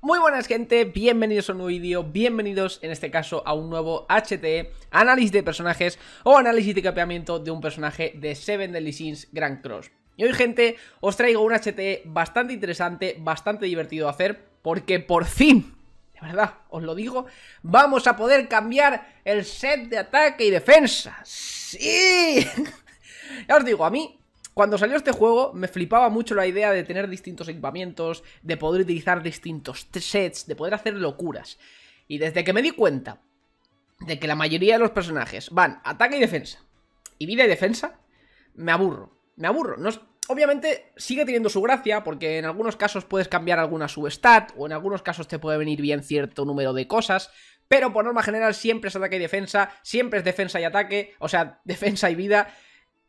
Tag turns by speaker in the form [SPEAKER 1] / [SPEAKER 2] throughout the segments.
[SPEAKER 1] Muy buenas gente, bienvenidos a un nuevo vídeo, bienvenidos en este caso a un nuevo HTE, análisis de personajes o análisis de capeamiento de un personaje de Seven Deadly Sins Grand Cross. Y hoy gente, os traigo un HTE bastante interesante, bastante divertido de hacer, porque por fin, de verdad, os lo digo, vamos a poder cambiar el set de ataque y defensa. ¡Sí! ya os digo, a mí cuando salió este juego me flipaba mucho la idea de tener distintos equipamientos, de poder utilizar distintos sets, de poder hacer locuras. Y desde que me di cuenta de que la mayoría de los personajes van ataque y defensa, y vida y defensa, me aburro. Me aburro. Obviamente sigue teniendo su gracia porque en algunos casos puedes cambiar alguna substat o en algunos casos te puede venir bien cierto número de cosas, pero por norma general siempre es ataque y defensa, siempre es defensa y ataque, o sea, defensa y vida,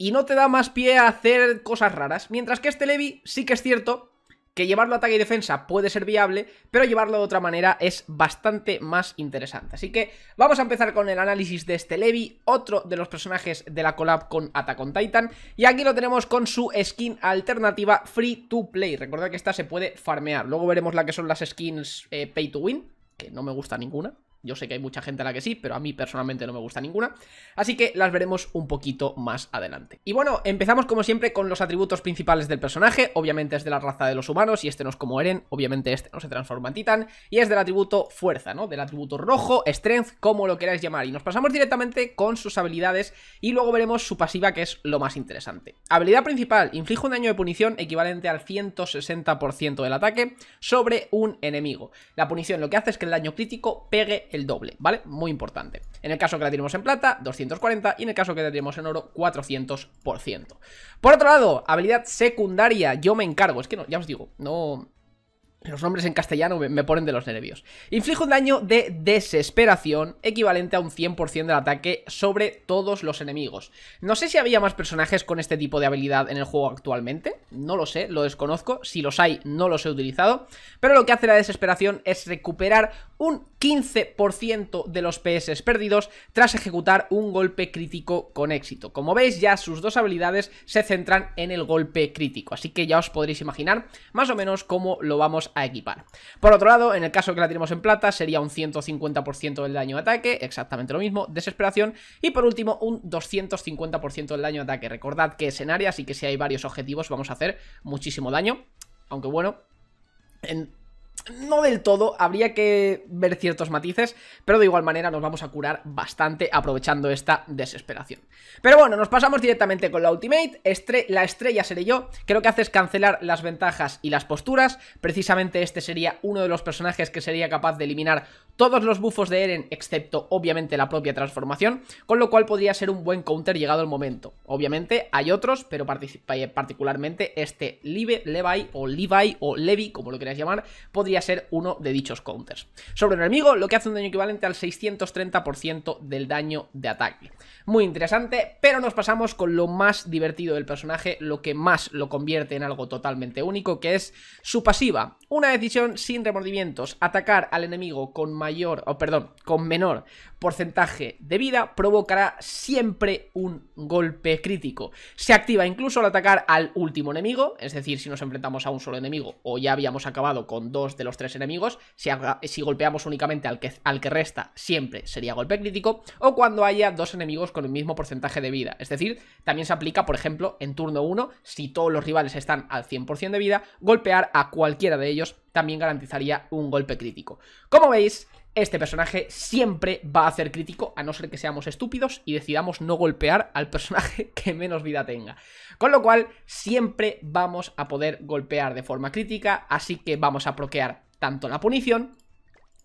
[SPEAKER 1] y no te da más pie a hacer cosas raras. Mientras que este Levi sí que es cierto que llevarlo a ataque y defensa puede ser viable, pero llevarlo de otra manera es bastante más interesante. Así que vamos a empezar con el análisis de este Levi, otro de los personajes de la collab con Attack on Titan, y aquí lo tenemos con su skin alternativa Free to Play. Recordad que esta se puede farmear, luego veremos la que son las skins eh, Pay to Win, que no me gusta ninguna, yo sé que hay mucha gente a la que sí, pero a mí personalmente no me gusta ninguna. Así que las veremos un poquito más adelante. Y bueno, empezamos como siempre con los atributos principales del personaje. Obviamente es de la raza de los humanos y este no es como Eren. Obviamente este no se transforma en titán. Y es del atributo fuerza, ¿no? Del atributo rojo, strength, como lo queráis llamar. Y nos pasamos directamente con sus habilidades y luego veremos su pasiva que es lo más interesante. Habilidad principal, inflige un daño de punición equivalente al 160% del ataque sobre un enemigo. La punición lo que hace es que el daño crítico pegue el doble, ¿vale? Muy importante. En el caso que la tenemos en plata, 240 y en el caso que la tenemos en oro, 400%. Por otro lado, habilidad secundaria, yo me encargo. Es que no, ya os digo, no... Los nombres en castellano me ponen de los nervios. Inflijo un daño de desesperación equivalente a un 100% del ataque sobre todos los enemigos. No sé si había más personajes con este tipo de habilidad en el juego actualmente. No lo sé, lo desconozco. Si los hay, no los he utilizado. Pero lo que hace la desesperación es recuperar un 15% de los PS perdidos tras ejecutar un golpe crítico con éxito. Como veis ya sus dos habilidades se centran en el golpe crítico, así que ya os podréis imaginar más o menos cómo lo vamos a equipar. Por otro lado, en el caso que la tenemos en plata sería un 150% del daño de ataque, exactamente lo mismo, desesperación y por último un 250% del daño de ataque. Recordad que es en área, así que si hay varios objetivos vamos a hacer muchísimo daño, aunque bueno... En no del todo, habría que ver ciertos matices, pero de igual manera nos vamos a curar bastante aprovechando esta desesperación. Pero bueno, nos pasamos directamente con la Ultimate, la estrella seré yo, creo que hace es cancelar las ventajas y las posturas, precisamente este sería uno de los personajes que sería capaz de eliminar todos los bufos de Eren, excepto obviamente la propia transformación, con lo cual podría ser un buen counter llegado el momento. Obviamente hay otros, pero eh, particularmente este Levi, Levi o Levi o Levi, como lo queráis llamar, podría ser uno de dichos counters. Sobre un enemigo, lo que hace un daño equivalente al 630% del daño de ataque. Muy interesante, pero nos pasamos con lo más divertido del personaje, lo que más lo convierte en algo totalmente único, que es su pasiva. Una decisión sin remordimientos, atacar al enemigo con mayor, o perdón, con menor porcentaje de vida, provocará siempre un golpe crítico. Se activa incluso al atacar al último enemigo, es decir, si nos enfrentamos a un solo enemigo o ya habíamos acabado con dos de los tres enemigos, si, golpeamos únicamente al que, al que resta, siempre sería golpe crítico, o cuando haya dos enemigos con el mismo porcentaje de vida. Es decir, también se aplica, por ejemplo, en turno 1, si todos los rivales están al 100% de vida, golpear a cualquiera de ellos también garantizaría un golpe crítico. Como veis, este personaje siempre va a hacer crítico, a no ser que seamos estúpidos y decidamos no golpear al personaje que menos vida tenga. Con lo cual, siempre vamos a poder golpear de forma crítica, así que vamos a bloquear tanto la punición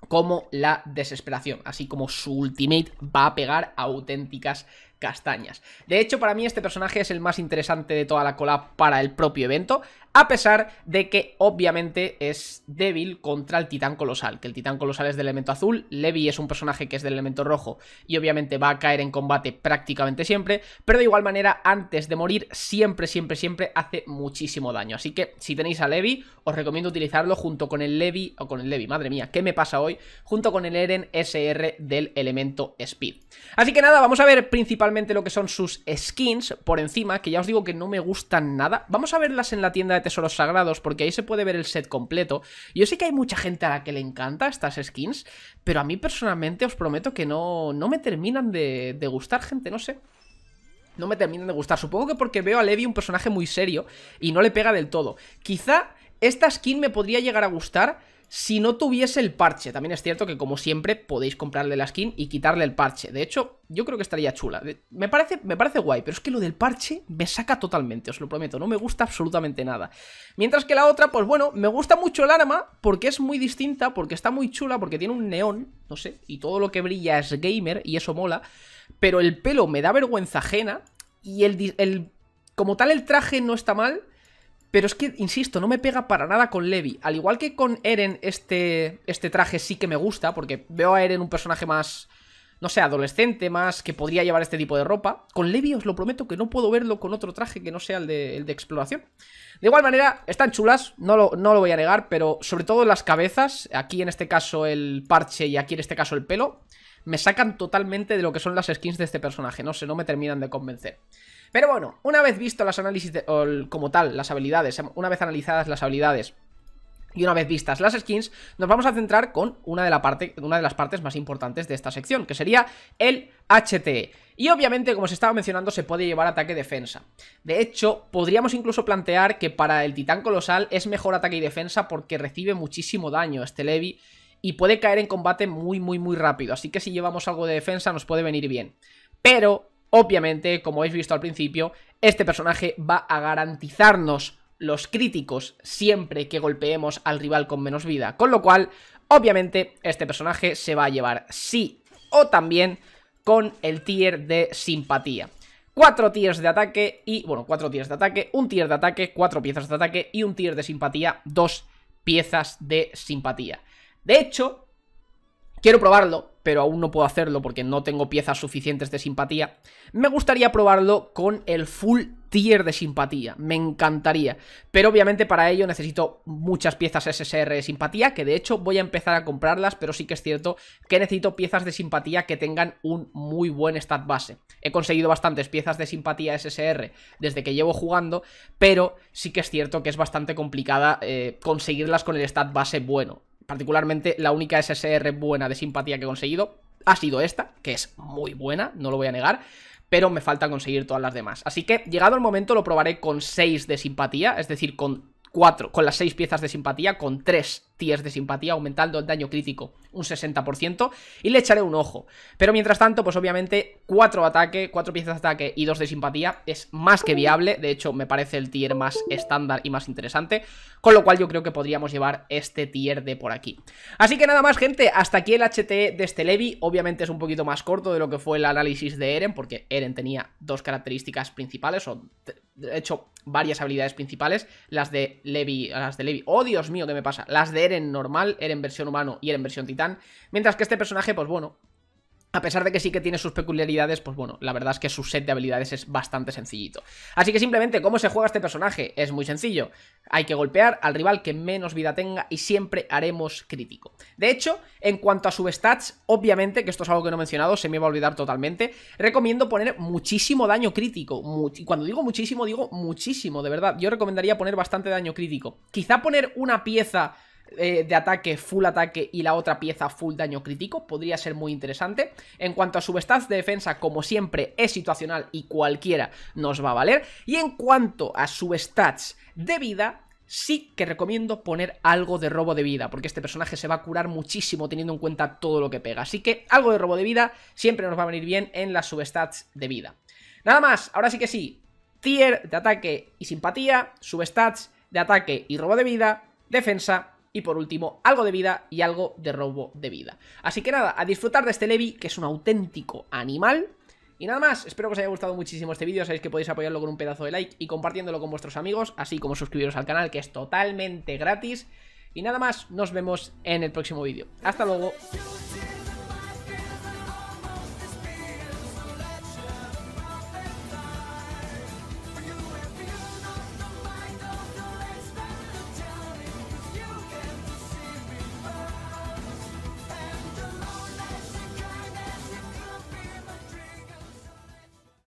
[SPEAKER 1] como la desesperación, así como su ultimate va a pegar auténticas castañas. De hecho, para mí este personaje es el más interesante de toda la cola para el propio evento, a pesar de que obviamente es débil contra el titán colosal, que el titán colosal es del elemento azul, Levi es un personaje que es del elemento rojo y obviamente va a caer en combate prácticamente siempre, pero de igual manera antes de morir siempre, siempre, siempre hace muchísimo daño. Así que si tenéis a Levi, os recomiendo utilizarlo junto con el Levi, o con el Levi, madre mía, ¿qué me pasa hoy? Junto con el Eren SR del elemento Speed. Así que nada, vamos a ver principalmente lo que son sus skins por encima, que ya os digo que no me gustan nada. Vamos a verlas en la tienda de tesoros sagrados, porque ahí se puede ver el set completo. Yo sé que hay mucha gente a la que le encanta estas skins, pero a mí personalmente os prometo que no, no me terminan de, de gustar, gente, no sé no me terminan de gustar. Supongo que porque veo a Levi un personaje muy serio y no le pega del todo. Quizá esta skin me podría llegar a gustar si no tuviese el parche. También es cierto que, como siempre, podéis comprarle la skin y quitarle el parche. De hecho, yo creo que estaría chula. Me parece, me parece guay, pero es que lo del parche me saca totalmente, os lo prometo. No me gusta absolutamente nada. Mientras que la otra, pues bueno, me gusta mucho el arma porque es muy distinta, porque está muy chula, porque tiene un neón, no sé, y todo lo que brilla es gamer y eso mola. Pero el pelo me da vergüenza ajena y el, el como tal el traje no está mal pero es que, insisto, no me pega para nada con Levi. Al igual que con Eren, este, este traje sí que me gusta, porque veo a Eren un personaje más, no sé, adolescente, más que podría llevar este tipo de ropa. Con Levi os lo prometo que no puedo verlo con otro traje que no sea el de, exploración. De igual manera, están chulas, no lo, no lo voy a negar, pero sobre todo las cabezas, aquí en este caso el parche y aquí en este caso el pelo, me sacan totalmente de lo que son las skins de este personaje. No sé, no me terminan de convencer. Pero bueno, una vez visto las análisis como tal, las habilidades, em, una vez analizadas las habilidades y una vez vistas las skins, nos vamos a centrar con una de, la parte, una de las partes más importantes de esta sección, que sería el HTE. Y obviamente, como se estaba mencionando, se puede llevar ataque y defensa. De hecho, podríamos incluso plantear que para el Titán Colosal es mejor ataque y defensa porque recibe muchísimo daño este Levi y puede caer en combate muy, muy, muy rápido. Así que si llevamos algo de defensa nos puede venir bien. Pero Obviamente, como habéis visto al principio, este personaje va a garantizarnos los críticos siempre que golpeemos al rival con menos vida. Con lo cual, obviamente, este personaje se va a llevar sí o también con el tier de simpatía. Cuatro tiers de ataque y, bueno, cuatro tiers de ataque, un tier de ataque, cuatro piezas de ataque y un tier de simpatía, dos piezas de simpatía. De hecho, Quiero probarlo, pero aún no puedo hacerlo porque no tengo piezas suficientes de simpatía. Me gustaría probarlo con el full tier de simpatía, me encantaría. Pero obviamente para ello necesito muchas piezas SSR de simpatía, que de hecho voy a empezar a comprarlas, pero sí que es cierto que necesito piezas de simpatía que tengan un muy buen stat base. He conseguido bastantes piezas de simpatía SSR desde que llevo jugando, pero sí que es cierto que es bastante complicada eh, conseguirlas con el stat base bueno particularmente la única SSR buena de simpatía que he conseguido ha sido esta, que es muy buena, no lo voy a negar, pero me falta conseguir todas las demás. Así que llegado el momento lo probaré con 6 de simpatía, es decir, con 4, con las 6 piezas de simpatía, con 3 tiers de simpatía, aumentando el daño crítico un 60% y le echaré un ojo. Pero mientras tanto, pues obviamente 4 ataque, 4 piezas de ataque y 2 de simpatía es más que viable, de hecho me parece el tier más estándar y más interesante, con lo cual yo creo que podríamos llevar este tier de por aquí. Así que nada más gente, hasta aquí el HTE de este Levi, obviamente es un poquito más corto de lo que fue el análisis de Eren, porque Eren tenía dos características principales, o de hecho varias habilidades principales, las de Levi, las de Levi, oh Dios mío, ¿qué me pasa? Las de Eren normal, Eren versión humano y Eren versión titán, mientras que este personaje, pues bueno, a pesar de que sí que tiene sus peculiaridades, pues bueno, la verdad es que su set de habilidades es bastante sencillito. Así que simplemente, ¿cómo se juega este personaje? Es muy sencillo. Hay que golpear al rival que menos vida tenga y siempre haremos crítico. De hecho, en cuanto a su stats, obviamente, que esto es algo que no he mencionado, se me va a olvidar totalmente, recomiendo poner muchísimo daño crítico. Y cuando digo muchísimo, digo muchísimo, de verdad. Yo recomendaría poner bastante daño crítico. Quizá poner una pieza eh, de ataque full ataque y la otra pieza full daño crítico, podría ser muy interesante. En cuanto a su de defensa, como siempre, es situacional y cualquiera nos va a valer. Y en cuanto a substats de vida, sí que recomiendo poner algo de robo de vida, porque este personaje se va a curar muchísimo teniendo en cuenta todo lo que pega. Así que algo de robo de vida siempre nos va a venir bien en las substats de vida. Nada más, ahora sí que sí, tier de ataque y simpatía, substats de ataque y robo de vida, defensa y por último algo de vida y algo de robo de vida. Así que nada, a disfrutar de este Levi que es un auténtico animal. Y nada más, espero que os haya gustado muchísimo este vídeo, sabéis que podéis apoyarlo con un pedazo de like y compartiéndolo con vuestros amigos, así como suscribiros al canal que es totalmente gratis. Y nada más, nos vemos en el próximo vídeo. Hasta luego.